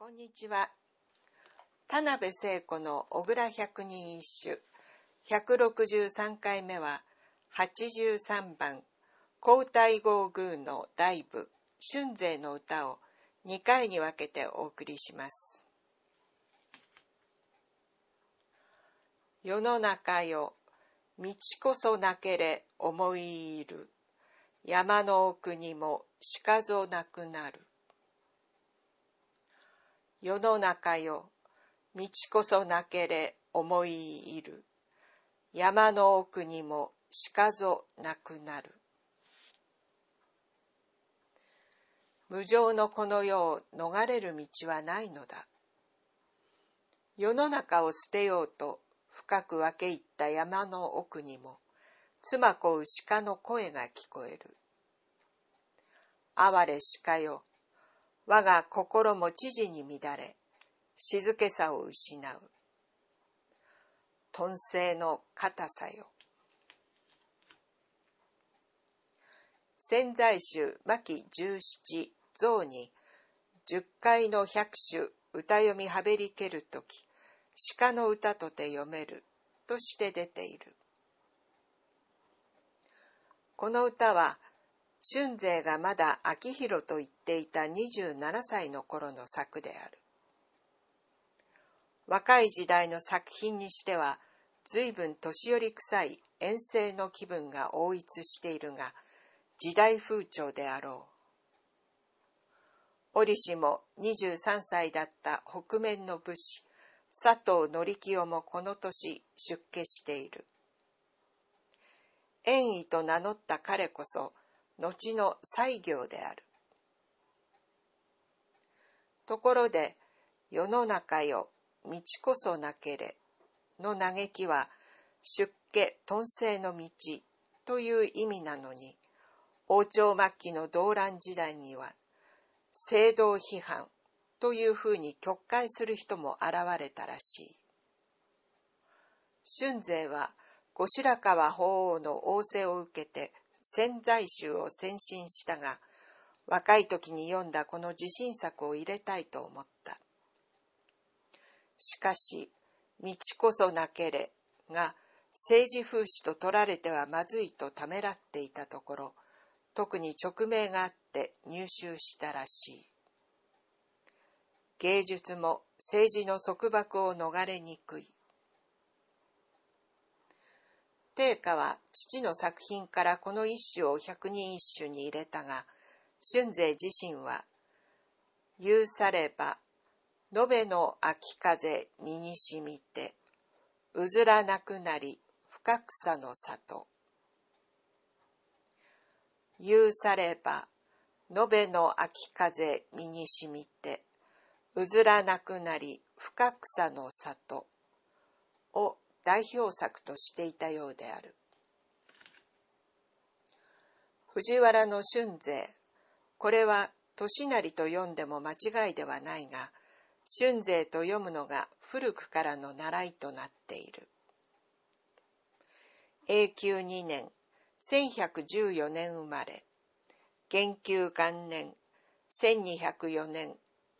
こんにちは。田辺聖子の小倉百人一首163回目は83番皇太后宮の大部春勢の歌を2回に分けてお送りします。世の中よ、道こそなけれ思い入る。山の奥にも鹿ぞなくなる。世の中よ道こそなけれ思い入る山の奥にも鹿ぞなくなる無常のこの世を逃れる道はないのだ世の中を捨てようと深く分け入った山の奥にも妻子う鹿の声が聞こえる哀れ鹿よ我が心も知事に乱れ、静けさを失う。頓性の硬さよ。潜在集牧十七像に、十回の百首歌読みはべりけるとき、鹿の歌とて読めるとして出ている。この歌は春勢がまだ秋広と言っていた27歳の頃の作である。若い時代の作品にしては、随分年寄り臭い遠征の気分が応一しているが、時代風潮であろう。折しも23歳だった北面の武士、佐藤則清もこの年出家している。縁意と名乗った彼こそ、後の西行である。ところで、世の中よ、道こそなけれ、の嘆きは、出家遁世の道という意味なのに、王朝末期の動乱時代には、聖道批判というふうに曲解する人も現れたらしい。春勢は後白河法皇の仰せを受けて潜在集を先進したが、若い時に読んだこの自信作を入れたいと思った。しかし、道こそなけれが政治風刺と取られてはまずいとためらっていたところ、特に勅命があって入手したらしい。芸術も政治の束縛を逃れにくい。定家は父の作品からこの一首を百人一首に入れたが、春勢自身は、言うされば、延べの秋風身にしみて、うずらなくなり深草の里。言うされば、延べの秋風身にしみて、うずらなくなり深草の里。を代表作としていたようである藤原の春税これは年成と読んでも間違いではないが春税と読むのが古くからの習いとなっている永久2年1114年生まれ元久元年1204年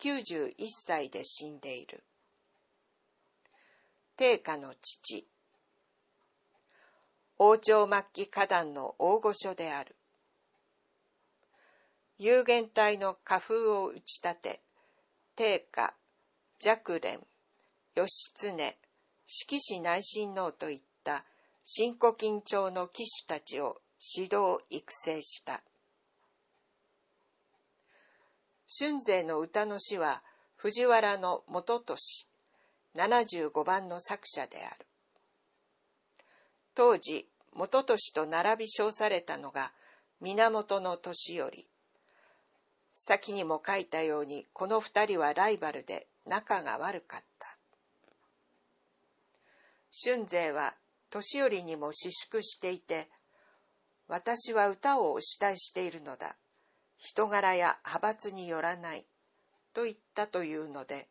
91歳で死んでいる定家の父王朝末期花壇の大御所である有限体の花風を打ち立て定下若蓮義経式子内親王といった新古今朝の騎手たちを指導育成した春勢の歌の詩は藤原の元年75番の作者である。当時、元年と並び称されたのが源の年より。先にも書いたように、この二人はライバルで仲が悪かった。春勢は年寄りにも私粛していて、私は歌をお慕いしているのだ。人柄や派閥によらない。と言ったというので、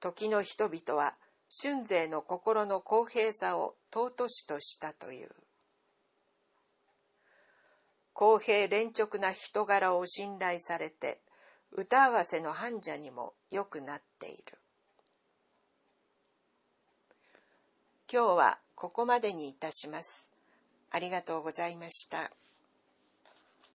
時の人々は春勢の心の公平さを尊しとしたという公平連直な人柄を信頼されて歌合わせの患者にも良くなっている今日はここまでにいたします。ありがとうございました。